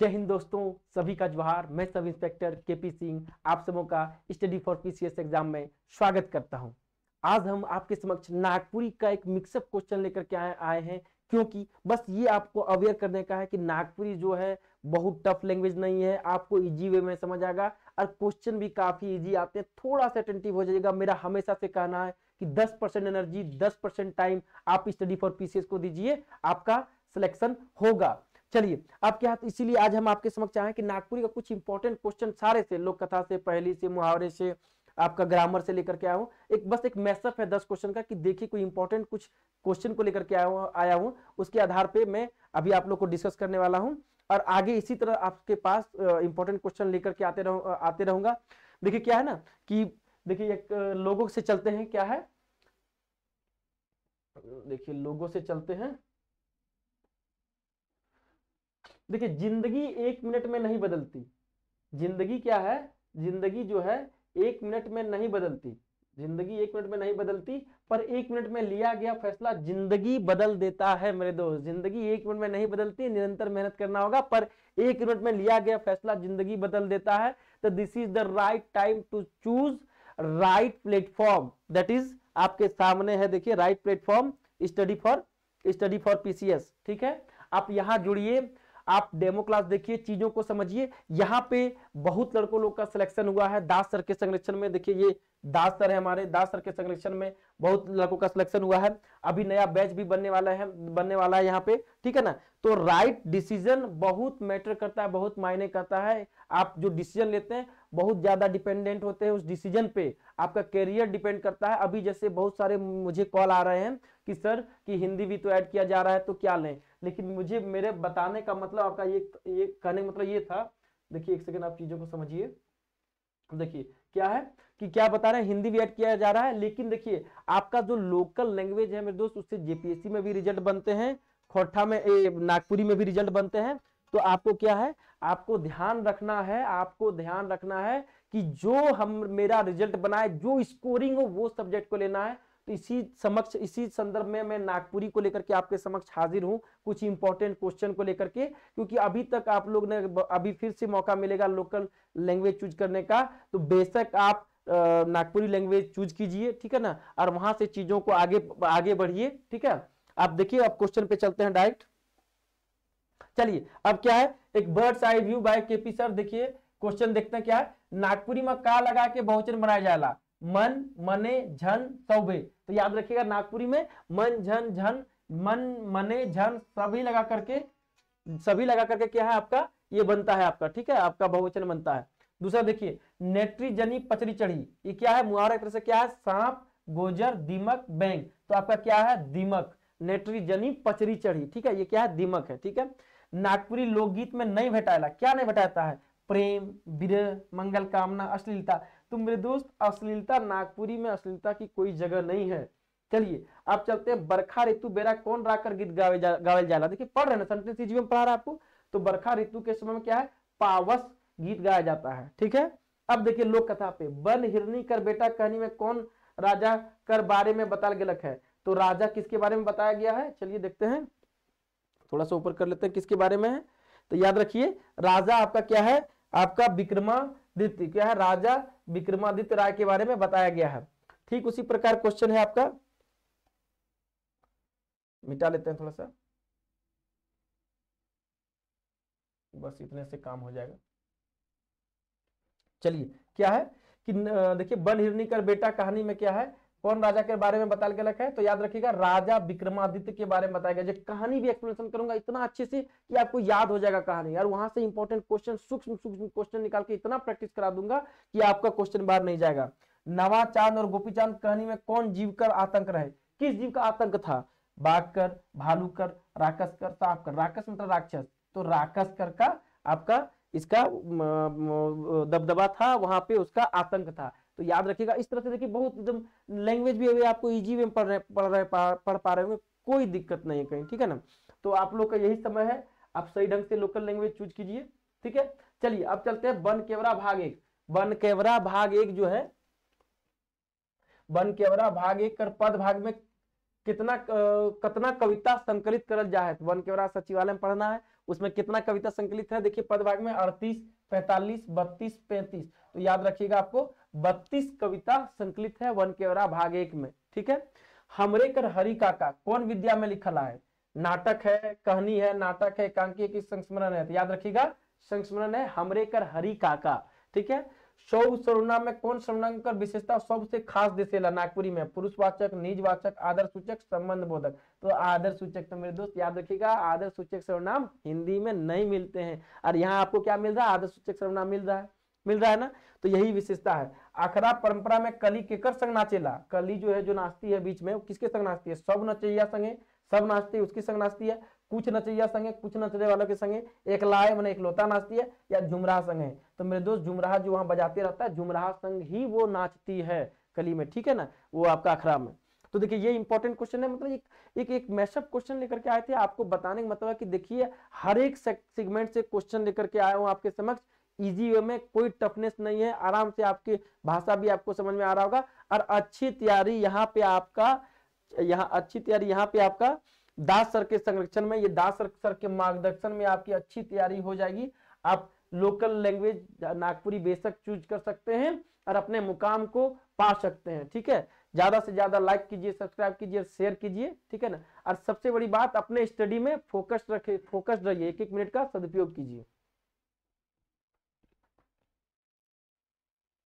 जय हिंद दोस्तों सभी का जोहार मैं सब इंस्पेक्टर के पी सिंह आप सबों का स्टडी फॉर पीसीएस एग्जाम में स्वागत करता हूं आज हम आपके समक्ष नागपुरी का एक मिक्सअप क्वेश्चन लेकर के आए आए हैं क्योंकि बस ये आपको अवेयर करने का है कि नागपुरी जो है बहुत टफ लैंग्वेज नहीं है आपको इजी वे में समझ आएगा और क्वेश्चन भी काफी इजी आते हैं थोड़ा सा अटेंटिव हो जाएगा मेरा हमेशा से कहना है कि 10 परसेंट एनर्जी 10 परसेंट टाइम आप स्टडी फॉर पीसीएस को दीजिए आपका सिलेक्शन होगा चलिए आपके हाथ इसीलिए आज हम आपके समक्ष आए कि नागपुरी का कुछ इंपॉर्टेंट क्वेश्चन सारे से लोक कथा से पहली से मुहावरे से आपका ग्रामर से लेकर के आया हूँ एक बस एक मैसअप है दस क्वेश्चन का कि देखिए कोई इंपॉर्टेंट कुछ क्वेश्चन को लेकर के आया हूँ आया हूँ उसके आधार पे मैं अभी आप लोग को डिस्कस करने वाला हूँ और आगे इसी तरह आपके पास इंपॉर्टेंट क्वेश्चन लेकर के आते रहू आते रहूंगा देखिए क्या है ना कि देखिए एक लोगों से चलते हैं क्या है देखिए लोगों से चलते हैं देखिए जिंदगी एक मिनट में नहीं बदलती जिंदगी क्या है जिंदगी जो है एक मिनट में नहीं बदलती जिंदगी एक मिनट में नहीं बदलती पर एक मिनट में लिया गया फैसला जिंदगी बदल देता है मेरे दोस्त जिंदगी एक मिनट में नहीं बदलती निरंतर मेहनत करना होगा पर एक मिनट में लिया गया फैसला जिंदगी बदल देता है तो this is the right time to choose right platform that is आपके सामने है देखिए right platform study for study for PCS ठीक है आप यहां जुड़िए आप डेमो क्लास देखिए चीजों को समझिए यहाँ पे बहुत लड़कों लोग का सिलेक्शन हुआ है दास सर के संरक्षण में देखिए ये दास सर है हमारे दास सर के संरक्षण में बहुत लड़कों का सिलेक्शन हुआ है अभी नया बैच भी बनने वाला है बनने वाला है यहाँ पे ठीक है ना तो राइट डिसीजन बहुत मैटर करता है बहुत मायने करता है आप जो डिसीजन लेते हैं बहुत ज्यादा डिपेंडेंट होते हैं उस डिसीजन पे आपका कैरियर डिपेंड करता है अभी जैसे बहुत सारे मुझे कॉल आ रहे हैं कि सर कि हिंदी भी तो ऐड किया जा रहा है तो क्या लें लेकिन मुझे मेरे बताने का मतलब आपका ये ये कहने का मतलब ये था देखिए एक सेकेंड आप चीज़ों को समझिए देखिए क्या है कि क्या बता रहे हैं हिंदी भी ऐड किया जा रहा है लेकिन देखिए आपका जो लोकल लैंग्वेज है मेरे दोस्त उससे जेपीएससी में भी रिजल्ट बनते हैं खोटा में ए, नागपुरी में भी रिजल्ट बनते हैं तो आपको क्या है आपको ध्यान रखना है आपको ध्यान रखना है कि जो हम मेरा रिजल्ट बनाए जो स्कोरिंग हो वो सब्जेक्ट को लेना है तो इसी समक्ष इसी संदर्भ में मैं नागपुरी को लेकर के आपके समक्ष हाजिर हूँ कुछ इंपॉर्टेंट क्वेश्चन को लेकर के क्योंकि अभी तक आप लोग ने अभी फिर से मौका मिलेगा लोकल लैंग्वेज चूज करने का तो बेशक आप नागपुरी लैंग्वेज चूज कीजिए ठीक है ना और वहां से चीजों को आगे आगे बढ़िए ठीक है आप देखिए अब क्वेश्चन पे चलते हैं डायरेक्ट चलिए अब क्या है एक bird's eye view by KP sir देखिए क्वेश्चन देखते हैं क्या है नागपुरी में का लगा के बहुचन बनाया जाएगा मन मने झन सौबे तो याद रखिएगा नागपुरी में मन झन झन मन मने झन सभी लगा करके सभी लगा करके क्या है आपका ये बनता है आपका ठीक है आपका बहुवचन बनता है दूसरा देखिए नेट्रीजनी पचरी चढ़ी ये क्या है मुहावरा तरह से क्या है सांप गोजर दीमक बैंग तो आपका क्या है दीमक नेट्रीजनी पचरी चढ़ी ठीक है ये क्या है दीमक है ठीक है नागपुरी लोकगीत में नहीं भेटाला क्या नहीं भेटाता है प्रेम विरह मंगल कामना अश्लीलता तो मेरे दोस्त अश्लीलता नागपुरी में अश्लीलता की कोई जगह नहीं है चलिए आप चलते हैं बरखा ऋतु बेरा कौन राकर गीत गावे जा, गावे जाला देखिए पढ़ रहे ना सेंटेंस जी में पढ़ा रहा आपको तो बरखा ऋतु के समय में क्या है पावस गीत गाया जाता है ठीक है अब देखिए लोक कथा पे बन हिरनी कर बेटा कहनी में कौन राजा कर बारे में बताया गलक है तो राजा किसके बारे में बताया गया है चलिए देखते हैं थोड़ा सा ऊपर कर लेते हैं किसके बारे में है तो याद रखिए राजा आपका क्या है आपका विक्रमादित्य क्या है राजा विक्रमादित्य राय के बारे में बताया गया है ठीक उसी प्रकार क्वेश्चन है आपका मिटा लेते हैं थोड़ा सा बस इतने से काम हो जाएगा चलिए क्या है कि देखिए बन हिरणी कर बेटा कहानी में क्या है कौन राजा के बारे में बताया गया है तो याद रखिएगा राजा विक्रमादित्य के बारे में बताया गया जो कहानी भी एक्सप्लेनेशन करूंगा इतना अच्छे से कि आपको याद हो जाएगा कहानी यार वहां से इंपॉर्टेंट क्वेश्चन सूक्ष्म सूक्ष्म क्वेश्चन निकाल के इतना प्रैक्टिस करा दूंगा कि आपका क्वेश्चन बाहर नहीं जाएगा नवा चांद और गोपी चांद कहानी में कौन जीव कर आतंक रहे किस जीव का आतंक था बाघ कर भालू कर राक्षस कर साफ कर राक्षस मतलब राक्षस तो राक्षस कर का आपका इसका दबदबा था वहां पे उसका आतंक था तो याद रखिएगा इस तरह से देखिए बहुत एकदम लैंग्वेज भी अभी आपको इजी में पढ़ रहे पढ़ रहे पढ़ पा रहे होंगे कोई दिक्कत नहीं है कहीं ठीक है ना तो आप लोग का यही समय है आप सही ढंग से लोकल लैंग्वेज चूज कीजिए ठीक है चलिए अब चलते हैं बन केवरा भाग एक बन केवरा भाग एक जो है बन केवरा भाग एक कर पद भाग में कितना कितना कविता संकलित करल जाए है वन तो केवरा सचिवालय में पढ़ना है उसमें कितना कविता संकलित है देखिए पद भाग में अड़तीस पैतालीस बत्तीस पैंतीस तो याद रखिएगा आपको बत्तीस कविता संकलित है वन केवरा भाग एक में ठीक है हमरे कर हरि काका कौन विद्या में लिखला है नाटक है कहनी है नाटक है एकांकी की संस्मरण है तो याद रखिएगा संस्मरण है हमरे कर हरि काका ठीक है सौ सर्वनाम में कौन सर्वनाम विशेषता सबसे खास दिशेला नागपुरी में पुरुषवाचक निजवाचक आदर सूचक संबंध बोधक तो आदर सूचक तो मेरे दोस्त याद रखिएगा आदर सूचक सर्वनाम हिंदी में नहीं मिलते हैं और यहाँ आपको क्या मिल रहा है आदर सूचक सर्वनाम मिल रहा है मिल रहा है ना तो यही विशेषता है अखरा परंपरा में कली केकर संग नाचेला कली जो है जो नाचती है बीच में किसके संग नाचती है सब नचैया संगे सब नाचती है उसकी संग नाचती है कुछ नचैया संगे कुछ नचरे वालों के संगे लाए मैंने लोता नाचती है या झुमराह संग है तो मेरे दोस्त झुमराह जो वहां बजाते रहता है झुमराह संग ही वो नाचती है कली में ठीक है ना वो आपका अखरा में तो देखिए ये इंपॉर्टेंट क्वेश्चन है मतलब एक एक, एक मैशअप क्वेश्चन लेकर के आए थे आपको बताने का मतलब है कि देखिए हर एक सेगमेंट से क्वेश्चन लेकर के आया हूँ आपके समक्ष इजी वे में कोई टफनेस नहीं है आराम से आपकी भाषा भी आपको समझ में आ रहा होगा और अच्छी तैयारी यहाँ पे आपका यहाँ अच्छी तैयारी यहाँ पे आपका दास सर के संरक्षण में ये दास सर के मार्गदर्शन में आपकी अच्छी तैयारी हो जाएगी आप लोकल लैंग्वेज नागपुरी बेशक चूज कर सकते हैं और अपने मुकाम को पा सकते हैं ठीक है ज्यादा से ज्यादा लाइक कीजिए सब्सक्राइब कीजिए शेयर कीजिए ठीक है ना और सबसे बड़ी बात अपने स्टडी में फोकस रखे फोकस रहिए एक एक मिनट का सदुपयोग कीजिए